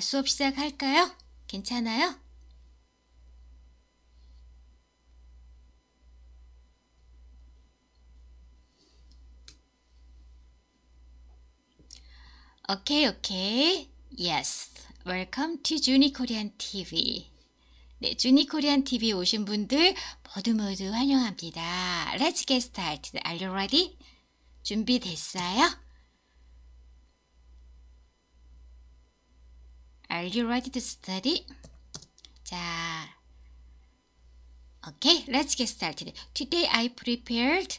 수업 시작할까요? 괜찮아요? 오케이, 오케이. Yes. Welcome to Juni Korean TV. 네, JuniKorean TV 오신 분들 모두 모두 환영합니다. Let's get started. Are you ready? 준비됐어요? Are you ready to study? 자, okay, let's get started. Today I prepared.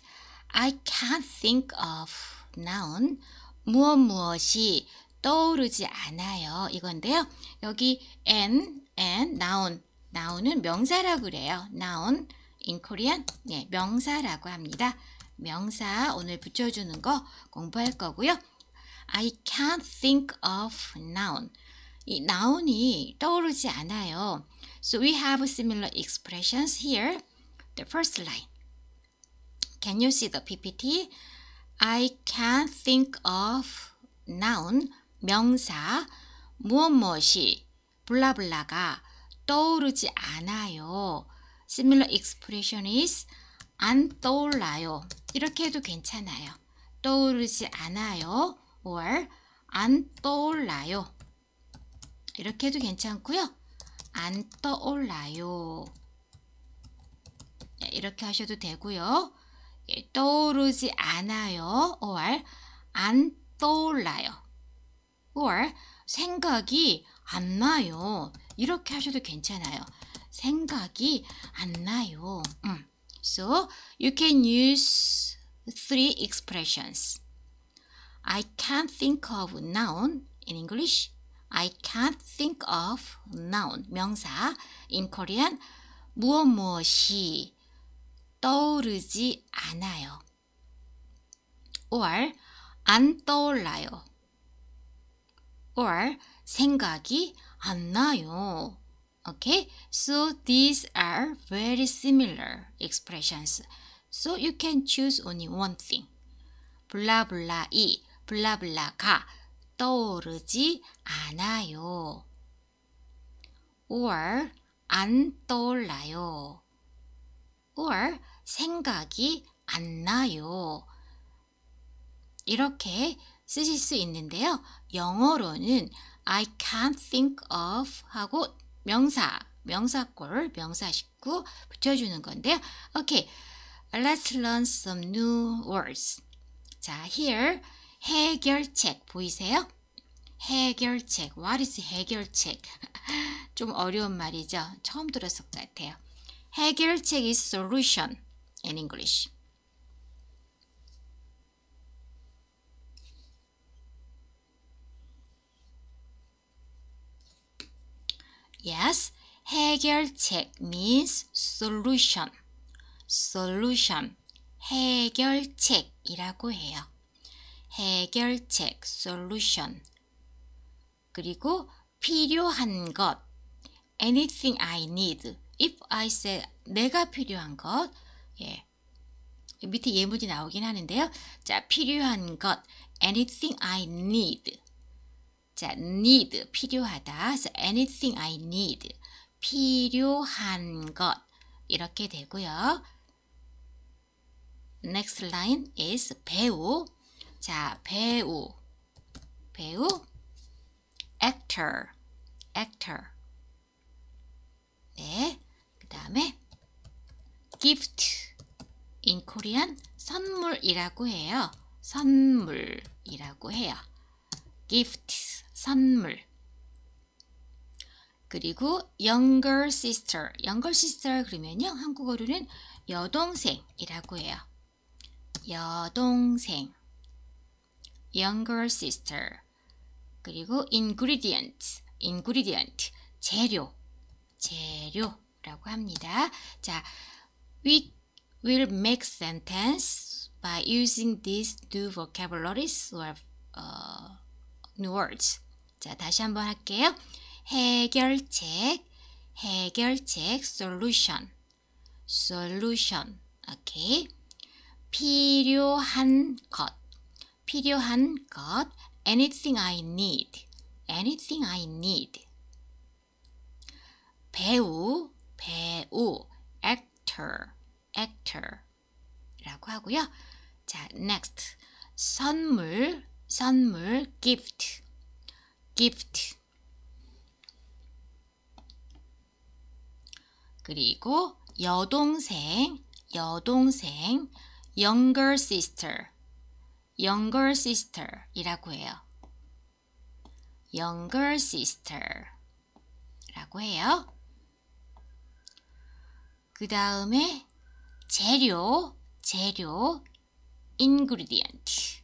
I can't think of noun. 무엇 무엇이 떠오르지 않아요. 이건데요. 여기 n n noun noun은 명사라고 그래요. noun in Korean 예, 명사라고 합니다. 명사 오늘 붙여주는 거 공부할 거고요. I can't think of noun. 이 noun이 떠오르지 않아요. So we have similar expressions here. The first line. Can you see the PPT? I can't think of noun, 명사, 무엇무엇이, 블라블라가 떠오르지 않아요. Similar expression is 안 떠올라요. 이렇게 해도 괜찮아요. 떠오르지 않아요. or 안 떠올라요. 이렇게 해도 괜찮고요. 안 떠올라요. 네, 이렇게 하셔도 되고요. 예, 떠오르지 않아요. or 안 떠올라요. or 생각이 안 나요. 이렇게 하셔도 괜찮아요. 생각이 안 나요. 음. So you can use three expressions. I can't think of noun in English. I can't think of noun 명사 in Korean 무엇 무엇이 떠오르지 않아요. or 안 떠올라요. or 생각이 안 나요. Okay, so these are very similar expressions. So you can choose only one thing. 블라블라 이, 블라블라가, 떠오르지 않아요. or 안 떠올라요. or 생각이 안 나요. 이렇게 쓰실 수 있는데요. 영어로는 I can't think of 하고 명사, 명사골, 명사식구 붙여주는 건데요. okay. let's learn some new words. 자, here 해결책 보이세요? 해결책. What is 해결책? 좀 어려운 말이죠. 처음 들었을 것 같아요. 해결책 is solution in English. Yes, 해결책 means solution. solution. 해결책이라고 해요. 해결책, solution. 그리고 필요한 것, anything I need. if I say 내가 필요한 것, 예. 밑에 예문이 나오긴 하는데요. 자, 필요한 것, anything I need. 자, need, 필요하다. 그래 anything I need. 필요한 것. 이렇게 되고요. Next line is 배우. 자, 배우. 배우? actor. actor. 네. 그 다음에 gift. in Korean 선물이라고 해요. 선물이라고 해요. gift. 선물. 그리고 younger sister. younger sister 그러면요. 한국어로는 여동생이라고 해요. 여동생. younger sister. 그리고 ingredient, ingredient, 재료, 재료라고 합니다. 자, we will make sentence by using these new vocabularies or uh, new words. 자, 다시 한번 할게요. 해결책, 해결책, solution, solution, 오케이. 필요한 것, 필요한 것 anything I need anything I need 배우 배우 actor actor 라고 하고요 자 next 선물 선물 gift gift 그리고 여동생 여동생 younger sister younger sister이라고 해요. younger sister라고 해요. 그 다음에 재료, 재료, ingredient,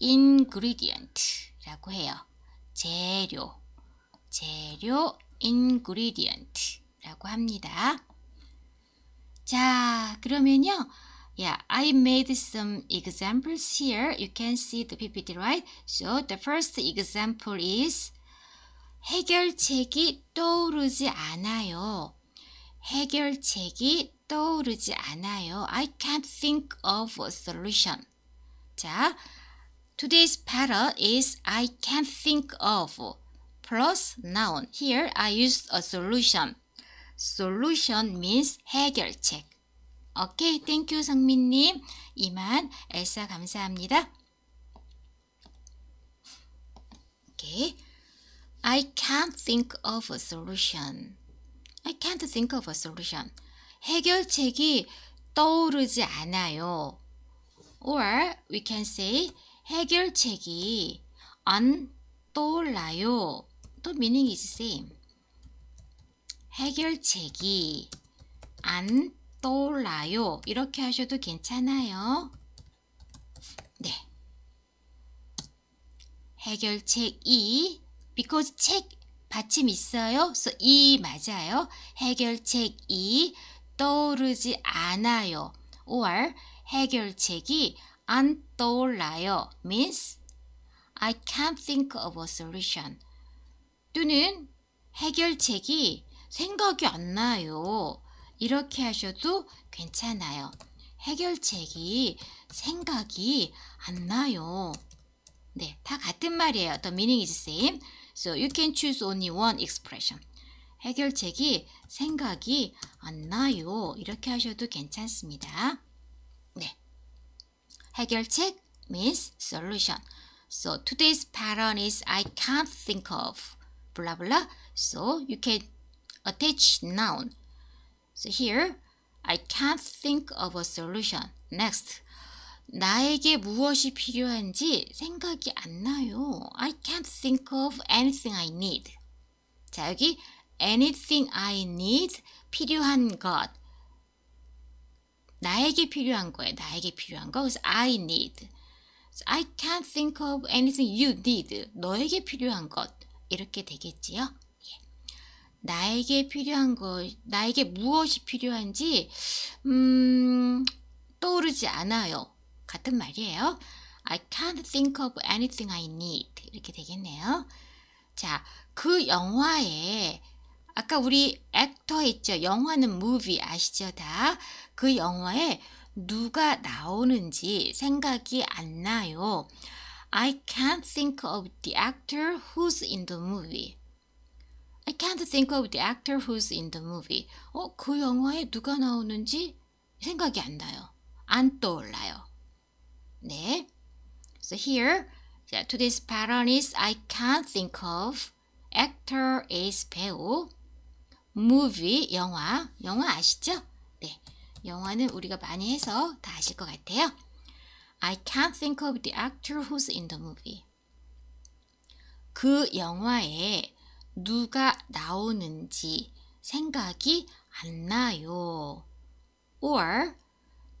ingredient라고 해요. 재료, 재료, ingredient라고 합니다. 자, 그러면요. Yeah, I made some examples here. You can see the PPT, right? So the first example is 해결책이 떠오르지 않아요. 해결책이 떠오르지 않아요. I can't think of a solution. 자, today's pattern is I can't think of plus noun. Here I use a solution. Solution means 해결책. 오케이, 땡큐 성민님. 이만 엘사 감사합니다. 오케이. I can't think of a solution. I can't think of a solution. 해결책이 떠오르지 않아요. Or we can say 해결책이 안 떠올라요. 또 meaning is same. 해결책이 안 떠올라요. 이렇게 하셔도 괜찮아요. 네. 해결책 2. E, because 책 받침 있어요? so 2 e 맞아요. 해결책 2. E, 떠오르지 않아요. or 해결책이 안 떠올라요. means I can't think of a solution. 또는 해결책이 생각이 안 나요. 이렇게 하셔도 괜찮아요. 해결책이 생각이 안 나요. 네, 다 같은 말이에요. The meaning is same. So you can choose only one expression. 해결책이 생각이 안 나요. 이렇게 하셔도 괜찮습니다. 네. 해결책 means solution. So today's pattern is I can't think of. 블라블라. So you can attach noun. So here, I can't think of a solution. Next. 나에게 무엇이 필요한지 생각이 안 나요. I can't think of anything I need. 자, 여기 anything I need 필요한 것. 나에게 필요한 거예요. 나에게 필요한 거. 그래서 I need. I can't think of anything you need. 너에게 필요한 것. 이렇게 되겠지요? 나에게 필요한 것, 나에게 무엇이 필요한지 음, 떠오르지 않아요. 같은 말이에요. I can't think of anything I need. 이렇게 되겠네요. 자, 그 영화에 아까 우리 액터 있죠? 영화는 m o 아시죠? 다. 그 영화에 누가 나오는지 생각이 안 나요. I can't think of the actor who's in the movie. I can't think of the actor who's in the movie. 어, 그 영화에 누가 나오는지 생각이 안 나요. 안 떠올라요. 네. So here, 자, today's pattern is I can't think of. Actor is 배우. Movie, 영화. 영화 아시죠? 네. 영화는 우리가 많이 해서 다 아실 것 같아요. I can't think of the actor who's in the movie. 그 영화에 누가 나오는지 생각이 안 나요. or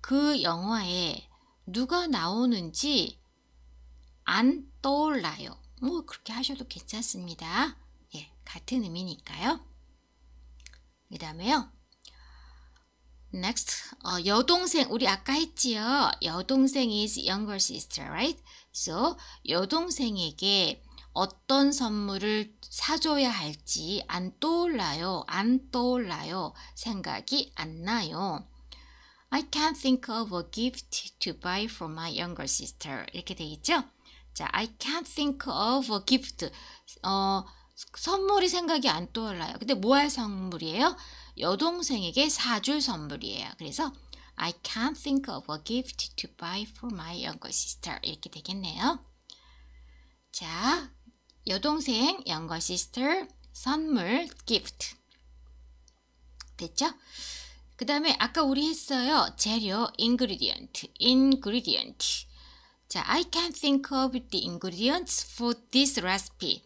그 영화에 누가 나오는지 안 떠올라요. 뭐 그렇게 하셔도 괜찮습니다. 예, 같은 의미니까요. 그 다음에요. Next, 어, 여동생 우리 아까 했지요. 여동생 is younger sister, right? So 여동생에게 어떤 선물을 사줘야 할지 안 떠올라요. 안 떠올라요. 생각이 안 나요. I can't think of a gift to buy for my younger sister. 이렇게 돼 있죠? 자, I can't think of a gift. 어, 선물이 생각이 안 떠올라요. 근데 뭐 할 선물이에요? 여동생에게 사줄 선물이에요. 그래서 I can't think of a gift to buy for my younger sister. 이렇게 되겠네요. 자, 여동생, 영거 sister, 선물, gift. 됐죠? 그 다음에 아까 우리 했어요. 재료, ingredient, ingredient. 자, I can think of the ingredients for this recipe.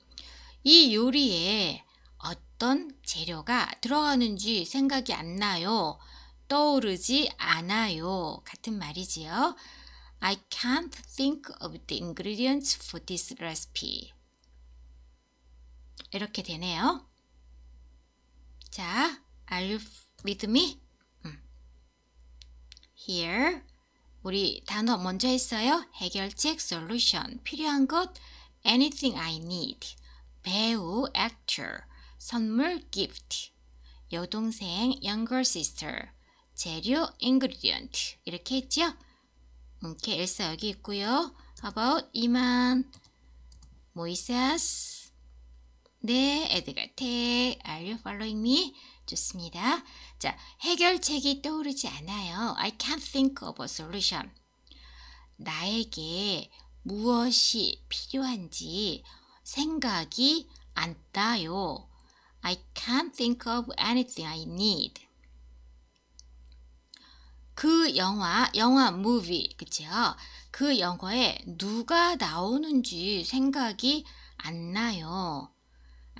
이 요리에 어떤 재료가 들어가는지 생각이 안 나요. 떠오르지 않아요. 같은 말이지요. I can't think of the ingredients for this recipe. 이렇게 되네요. 자, are you with me? 음. Here 우리 단어 먼저 했어요. 해결책, solution, 필요한 것, anything I need, 배우, actor, 선물, gift, 여동생, younger sister, 재료, ingredient 이렇게 했죠? 이렇게 엘사 여기 있고요. About 이만, 모이세스, 네, 애들한테 Are you following me? 좋습니다. 자, 해결책이 떠오르지 않아요. I can't think of a solution. 나에게 무엇이 필요한지 생각이 안 따요. I can't think of anything I need. 그 영화, 영화 movie, 그쵸? 그 영화에 누가 나오는지 생각이 안 나요.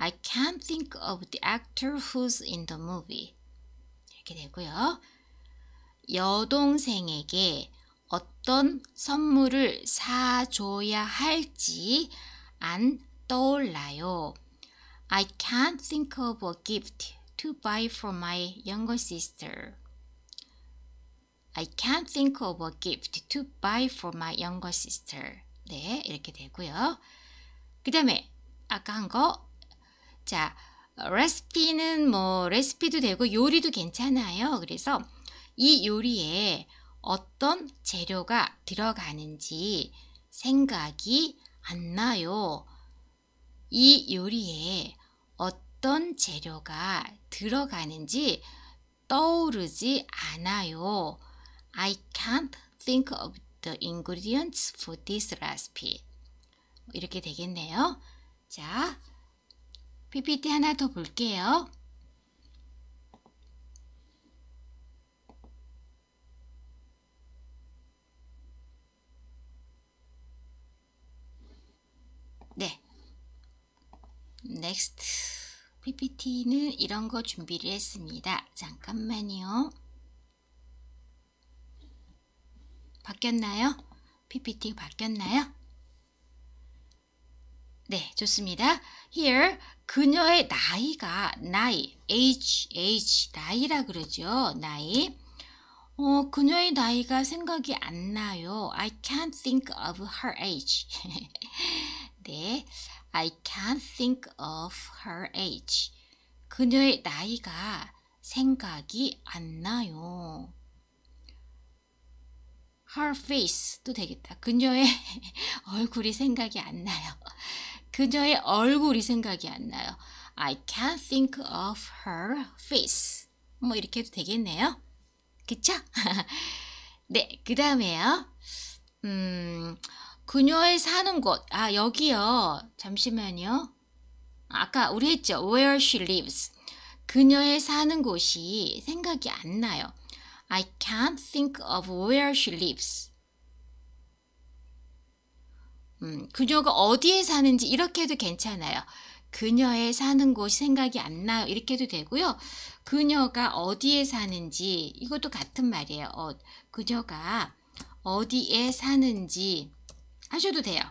I can't think of the actor who's in the movie. 이렇게 되고요. 여동생에게 어떤 선물을 사줘야 할지 안 떠올라요. I can't think of a gift to buy for my younger sister. I can't think of a gift to buy for my younger sister. 네, 이렇게 되고요. 그 다음에 아까 한거 자, 레시피는 어, 뭐 레시피도 되고 요리도 괜찮아요. 그래서 이 요리에 어떤 재료가 들어가는지 생각이 안 나요. 이 요리에 어떤 재료가 들어가는지 떠오르지 않아요. I can't think of the ingredients for this recipe. 이렇게 되겠네요. 자, PPT 하나 더 볼게요. 네. Next. PPT는 이런 거 준비를 했습니다. 잠깐만요. 바뀌었나요? PPT 바뀌었나요? 네, 좋습니다. Here 그녀의 나이가 나이, age, age, 나이라 그러죠. 나이. 어, 그녀의 나이가 생각이 안 나요. I can't think of her age. 네. I can't think of her age. 그녀의 나이가 생각이 안 나요. her face도 되겠다. 그녀의 얼굴이 생각이 안 나요. 그녀의 얼굴이 생각이 안 나요. I can't think of her face. 뭐 이렇게 해도 되겠네요. 그쵸? 네, 그 다음에요. 음, 그녀의 사는 곳. 아, 여기요. 잠시만요. 아까 우리 했죠. Where she lives. 그녀의 사는 곳이 생각이 안 나요. I can't think of where she lives. 음, 그녀가 어디에 사는지 이렇게 해도 괜찮아요. 그녀의 사는 곳이 생각이 안 나요. 이렇게 해도 되고요. 그녀가 어디에 사는지 이것도 같은 말이에요. 어, 그녀가 어디에 사는지 하셔도 돼요.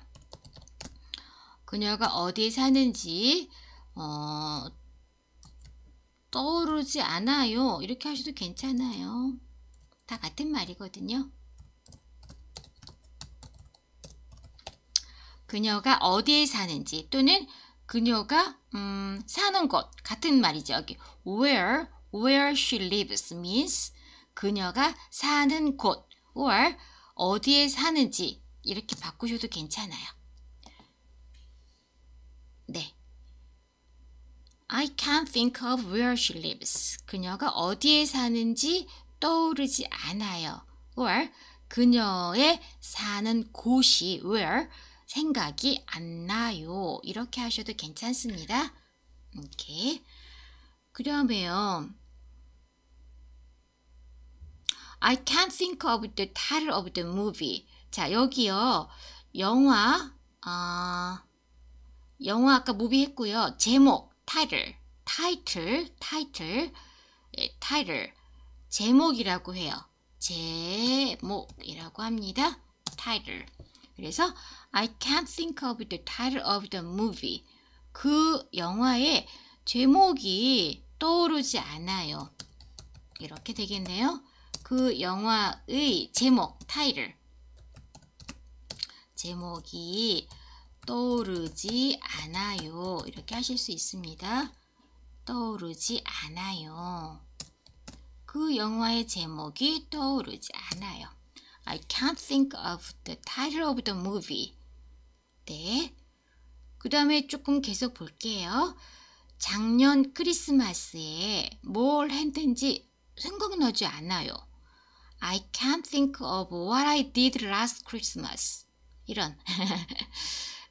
그녀가 어디에 사는지 어, 떠오르지 않아요. 이렇게 하셔도 괜찮아요. 다 같은 말이거든요. 그녀가 어디에 사는지 또는 그녀가 음, 사는 곳 같은 말이죠. 여기 where where she lives means 그녀가 사는 곳 or 어디에 사는지 이렇게 바꾸셔도 괜찮아요. 네. I can't think of where she lives. 그녀가 어디에 사는지 떠오르지 않아요. or 그녀의 사는 곳이 where 생각이 안 나요. 이렇게 하셔도 괜찮습니다. 이렇게. 그 다음에요. I can't think of the title of the movie. 자, 여기요. 영화, 아, 영화 아까 무비 했고요. 제목, title, t i t l 예, t i t 제목이라고 해요. 제목이라고 합니다. t i t 그래서 I can't think of the title of the movie. 그 영화의 제목이 떠오르지 않아요. 이렇게 되겠네요. 그 영화의 제목, 타이틀. 제목이 떠오르지 않아요. 이렇게 하실 수 있습니다. 떠오르지 않아요. 그 영화의 제목이 떠오르지 않아요. I can't think of the title of the movie. 네. 그 다음에 조금 계속 볼게요. 작년 크리스마스에 뭘 했는지 생각나지 않아요. I can't think of what I did last Christmas. 이런.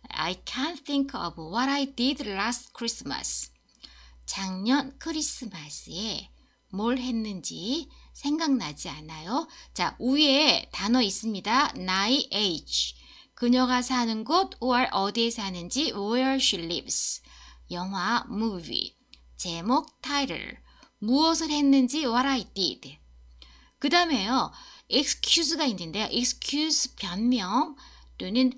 I can't think of what I did last Christmas. 작년 크리스마스에 뭘 했는지 생각나지 않아요. 자, 위에 단어 있습니다. 나이 age. 그녀가 사는 곳 or 어디에 사는지 where she lives. 영화 movie. 제목 title. 무엇을 했는지 what I did. 그 다음에요. excuse가 있는데요. excuse 변명 또는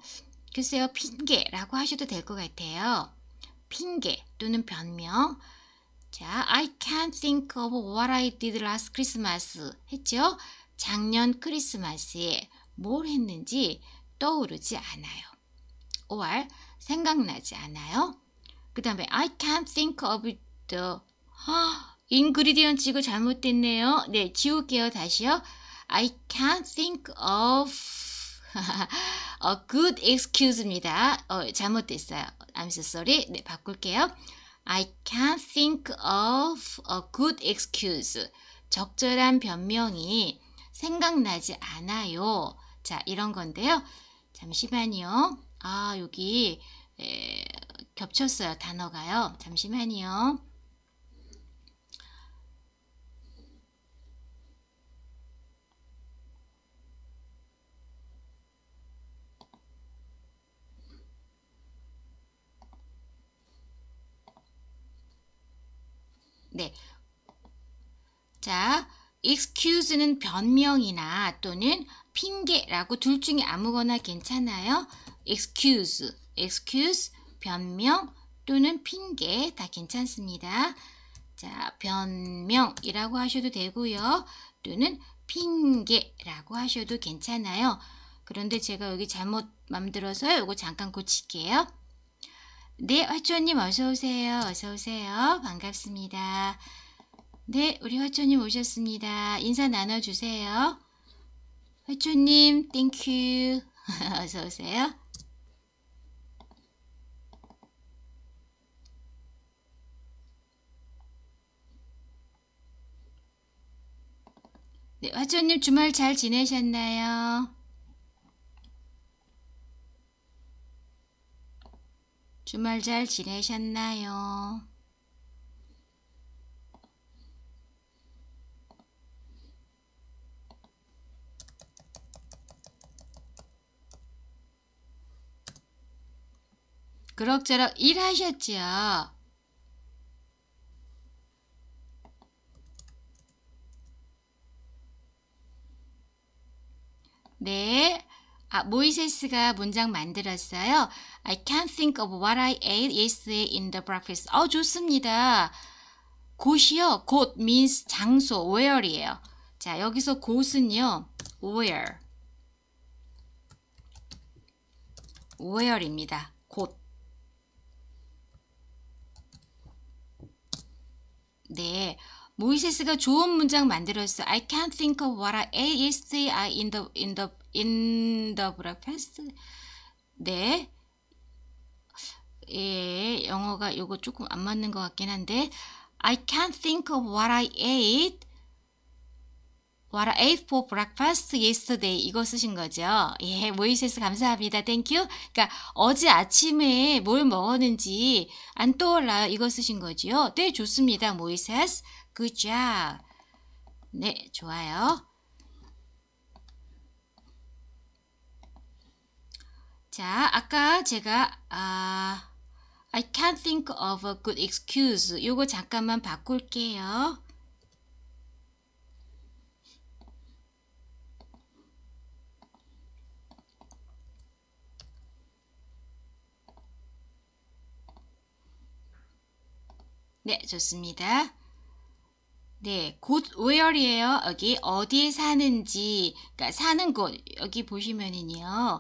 글쎄요 핑계라고 하셔도 될 것 같아요. 핑계 또는 변명. 자, I can't think of what I did last Christmas 했죠? 작년 크리스마스에 뭘 했는지 떠오르지 않아요. or 생각나지 않아요. 그 다음에 I can't think of the ingredient 이거 잘못됐네요. 네, 지울게요. 다시요. I can't think of a good excuse입니다. 어, 잘못됐어요. I'm so sorry. 네, 바꿀게요. I can't think of a good excuse. 적절한 변명이 생각나지 않아요. 자, 이런 건데요. 잠시만요. 아, 여기 에, 겹쳤어요. 단어가요. 잠시만요. 네. 자, excuse는 변명이나 또는 핑계라고 둘 중에 아무거나 괜찮아요. excuse, excuse, 변명 또는 핑계 다 괜찮습니다. 자, 변명이라고 하셔도 되고요. 또는 핑계라고 하셔도 괜찮아요. 그런데 제가 여기 잘못 만들어서 요거 잠깐 고칠게요. 네, 화초님 어서 오세요. 어서 오세요. 반갑습니다. 네, 우리 화초님 오셨습니다. 인사 나눠주세요. 회초님, 땡큐. 어서 오세요. 네, 화초님 주말 잘 지내셨나요? 주말 잘 지내셨나요? 그럭저럭 일하셨지요. 네. 아, 모이세스가 문장 만들었어요. I can't think of what I ate yesterday in the breakfast. 어, 좋습니다. 곳이요. 곳 means 장소, where이에요. 자, 여기서 곳은요. where. where입니다. 네. 모이세스가 좋은 문장 만들었어. I can't think of what I ate yesterday. I in the in the in the breakfast. 네. 예, 영어가 요거 조금 안 맞는 것 같긴 한데 I can't think of what I ate. What I ate for breakfast yesterday 이거 쓰신 거죠? 예, 모이세스 감사합니다. Thank you. 그러니까 어제 아침에 뭘 먹었는지 안 떠올라요. 이거 쓰신 거지요? 네, 좋습니다. 모이세스. Good job. 네, 좋아요. 자, 아까 제가 아 I can't think of a good excuse. 요거 잠깐만 바꿀게요. 네, 좋습니다. 네, 곧 where이에요. 여기 어디에 사는지, 그러니까 사는 곳 여기 보시면은요.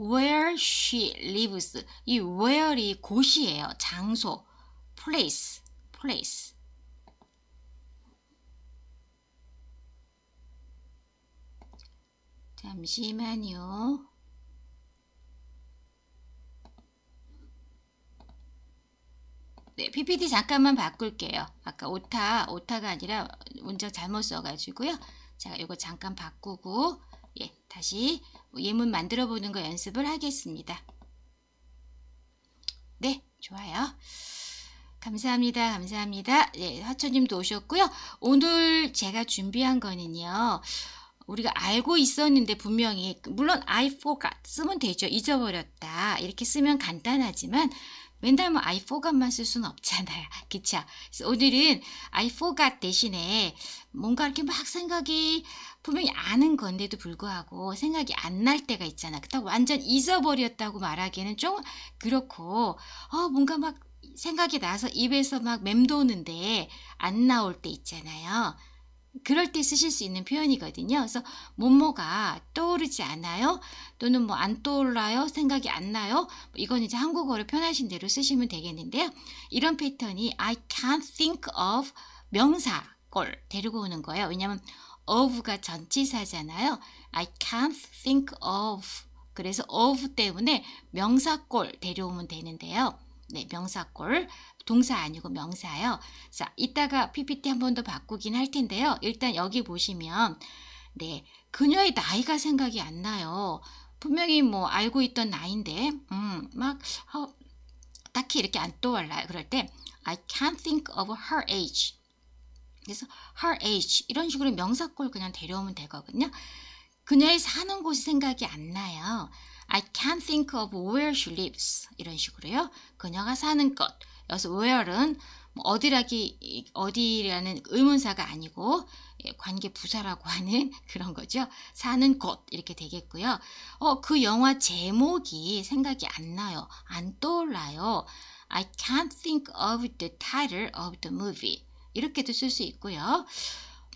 Where she lives. 이 where이 곳이에요. 장소, place, place. 잠시만요. 네, PPT 잠깐만 바꿀게요. 아까 오타, 오타가 아니라 문장 잘못 써가지고요. 자, 이거 잠깐 바꾸고 예, 다시 예문 만들어 보는 거 연습을 하겠습니다. 네, 좋아요. 감사합니다. 감사합니다. 예, 화초님도 오셨고요. 오늘 제가 준비한 거는요. 우리가 알고 있었는데 분명히 물론 I forgot 쓰면 되죠. 잊어버렸다. 이렇게 쓰면 간단하지만 맨날 뭐 I forgot만 쓸 수는 없잖아요. 그쵸? 그래서 오늘은 I forgot 대신에 뭔가 이렇게 막 생각이 분명히 아는 건데도 불구하고 생각이 안 날 때가 있잖아. 그렇다고 완전 잊어버렸다고 말하기에는 좀 그렇고 어 뭔가 막 생각이 나서 입에서 막 맴도는데 안 나올 때 있잖아요. 그럴 때 쓰실 수 있는 표현이거든요. 그래서 뭐뭐가 떠오르지 않아요? 또는 뭐 안 떠올라요? 생각이 안 나요? 뭐 이건 이제 한국어로 편하신 대로 쓰시면 되겠는데요. 이런 패턴이 I can't think of 명사 꼴 데리고 오는 거예요. 왜냐하면 of가 전치사잖아요. I can't think of 그래서 of 때문에 명사꼴 데려오면 되는데요. 네, 명사꼴 동사 아니고 명사요. 자, 이따가 PPT 한 번 더 바꾸긴 할 텐데요. 일단 여기 보시면 네, 그녀의 나이가 생각이 안 나요. 분명히 뭐 알고 있던 나이인데 음, 막 어, 딱히 이렇게 안 떠올라요. 그럴 때 I can't think of her age. 그래서 her age 이런 식으로 명사골 그냥 데려오면 되거든요. 그녀의 사는 곳이 생각이 안 나요. I can't think of where she lives. 이런 식으로요. 그녀가 사는 곳. 여기서 where은 뭐 어디라기 어디라는 의문사가 아니고 예, 관계 부사라고 하는 그런 거죠. 사는 곳 이렇게 되겠고요. 어, 그 영화 제목이 생각이 안 나요. 안 떠올라요. I can't think of the title of the movie. 이렇게도 쓸 수 있고요.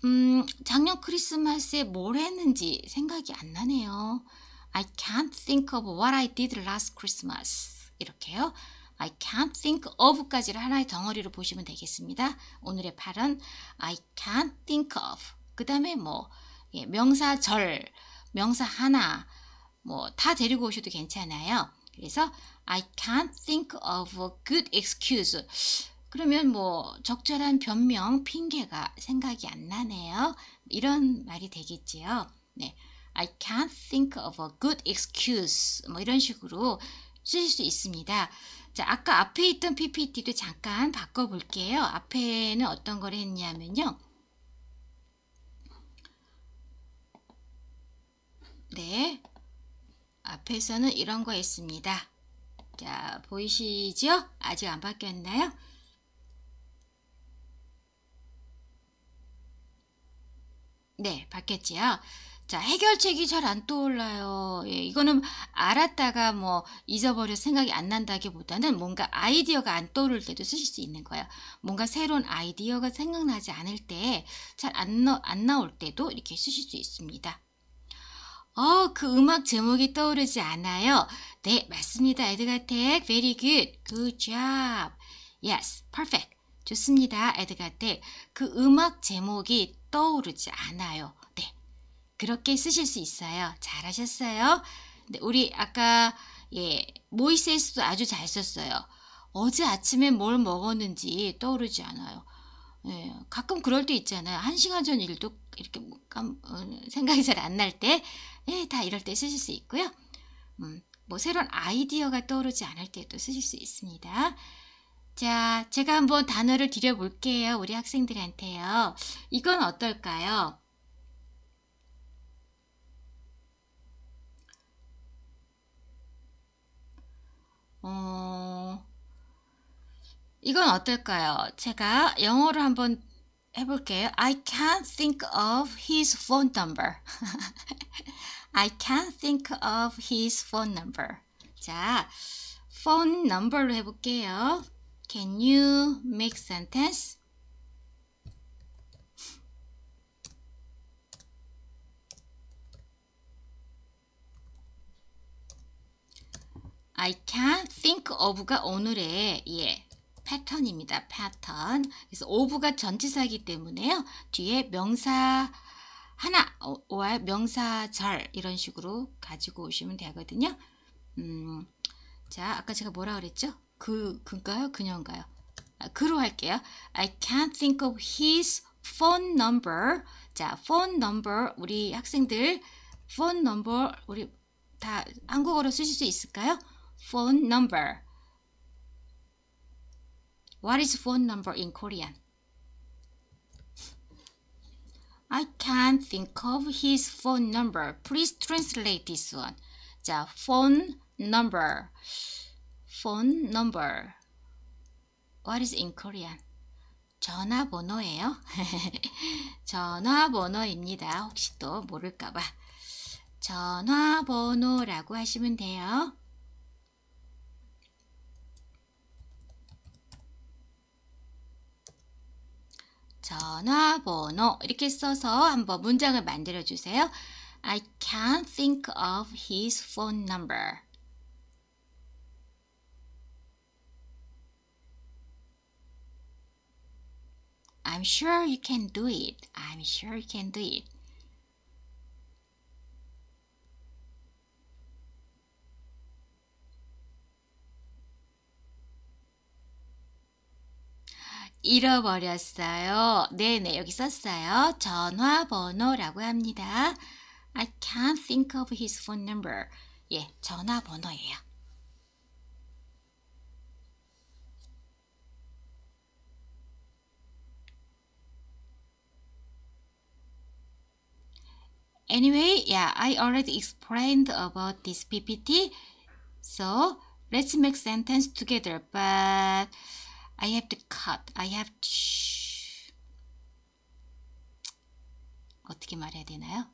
음, 작년 크리스마스에 뭘 했는지 생각이 안 나네요. I can't think of what I did last Christmas. 이렇게요. I can't think of까지를 하나의 덩어리로 보시면 되겠습니다. 오늘의 발언 I can't think of 그 다음에 뭐 예, 명사 절, 명사 하나 뭐 다 데리고 오셔도 괜찮아요. 그래서 I can't think of a good excuse 그러면 뭐 적절한 변명, 핑계가 생각이 안 나네요. 이런 말이 되겠지요. 네, I can't think of a good excuse 뭐 이런 식으로 쓰실 수 있습니다. 자, 아까 앞에 있던 PPT도 잠깐 바꿔볼게요. 앞에는 어떤 걸 했냐면요. 네. 앞에서는 이런 거 했습니다. 자, 보이시죠? 아직 안 바뀌었나요? 네, 바뀌었지요. 자, 해결책이 잘 안 떠올라요. 예, 이거는 알았다가 뭐 잊어버려 생각이 안 난다기보다는 뭔가 아이디어가 안 떠오를 때도 쓰실 수 있는 거예요. 뭔가 새로운 아이디어가 생각나지 않을 때 잘안 안 나올 때도 이렇게 쓰실 수 있습니다. 어, 그 음악 제목이 떠오르지 않아요. 네, 맞습니다. 에드가텍, very good, good job. Yes, perfect. 좋습니다. 에드가텍. 그 음악 제목이 떠오르지 않아요. 그렇게 쓰실 수 있어요. 잘하셨어요. 근데 우리 아까 예, 모이세스도 아주 잘 썼어요. 어제 아침에 뭘 먹었는지 떠오르지 않아요. 예, 가끔 그럴 때 있잖아요. 한 시간 전 일도 이렇게 뭐 깜, 어, 생각이 잘 안 날 때, 예, 다 이럴 때 쓰실 수 있고요. 음, 뭐 새로운 아이디어가 떠오르지 않을 때도 쓰실 수 있습니다. 자, 제가 한번 단어를 드려볼게요. 우리 학생들한테요. 이건 어떨까요? 어, 이건 어떨까요? 제가 영어로 한번 해볼게요. I can't think of his phone number. I can't think of his phone number. 자, phone number로 해볼게요. Can you make sentence? I can't think of가 오늘의 예, 패턴입니다. 패턴. 그래서 of가 전치사이기 때문에요. 뒤에 명사 하나, or 어, 명사절 이런 식으로 가지고 오시면 되거든요. 음, 자, 아까 제가 뭐라 그랬죠? 그, 그가요? 그녀인가요? 아, 그로 할게요. I can't think of his phone number. 자, phone number 우리 학생들 phone number 우리 다 한국어로 쓰실 수 있을까요? phone number. What is phone number in Korean? I can't think of his phone number. Please translate this one. 자, phone number. phone number. What is in Korean? 전화번호예요. 전화번호입니다. 혹시 또 모를까 봐. 전화번호라고 하시면 돼요. 전화번호 이렇게 써서 한번 문장을 만들어 주세요. I can't think of his phone number. I'm sure you can do it. I'm sure you can do it. 잃어버렸어요. 네네, 여기 썼어요. 전화번호라고 합니다. I can't think of his phone number. 예, 전화번호예요. Anyway, yeah, I already explained about this PPT. So, let's make sentence together. But I have to cut. I have to. 어떻게 말해야 되나요?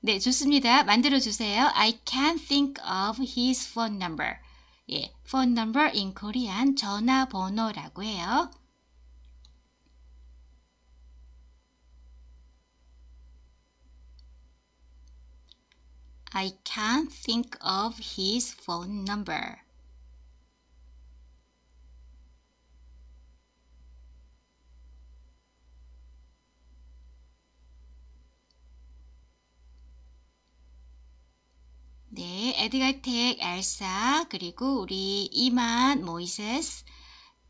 네, 좋습니다. 만들어 주세요. I can't think of his phone number. 예, phone number in Korean 전화번호라고 해요. I can't think of his phone number. 네, 에드갈텍, 엘사, 그리고 우리 이만, 모이세스,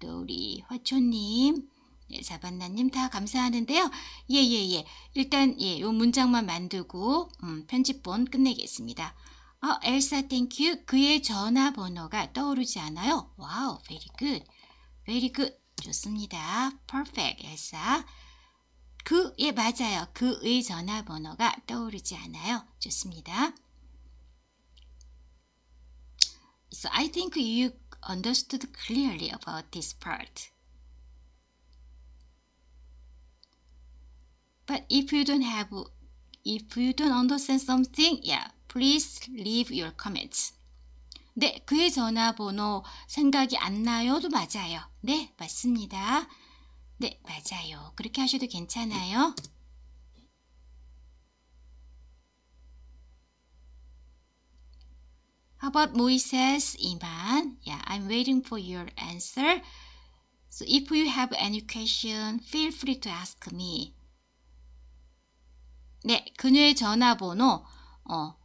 또 우리 화초님, 예, 자반나님 다 감사하는데요. 예, 예, 예. 일단 예, 요 문장만 만들고 음, 편집본 끝내겠습니다. 어, 엘사 땡큐. 그의 전화번호가 떠오르지 않아요. 와우, very good. very good. 좋습니다. perfect, 엘사. 그, 예, 맞아요. 그의 전화번호가 떠오르지 않아요. 좋습니다. So I think you understood clearly about this part. But if you don't have, if you don't understand something, yeah, please leave your comments. 네, 그의 전화번호 생각이 안 나요도 맞아요. 네, 맞습니다. 네, 맞아요. 그렇게 하셔도 괜찮아요. How about Moises Iman? Yeah, I'm waiting for your answer. So if you have any question, feel free to ask me. 네, 그녀의 전화번호 어,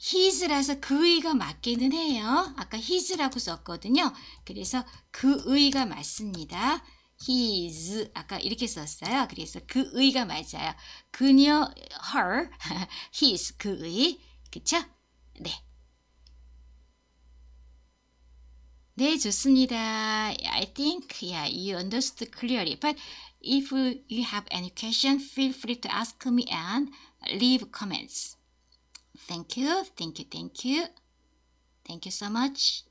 his라서 그의가 맞기는 해요. 아까 his라고 썼거든요. 그래서 그의가 맞습니다. his 아까 이렇게 썼어요. 그래서 그의가 맞아요. 그녀 her his 그의 그쵸? 네. 네, 좋습니다. I think yeah, you understood clearly. But If you have any question, feel free to ask me and leave comments. Thank you, thank you, thank you. Thank you so much.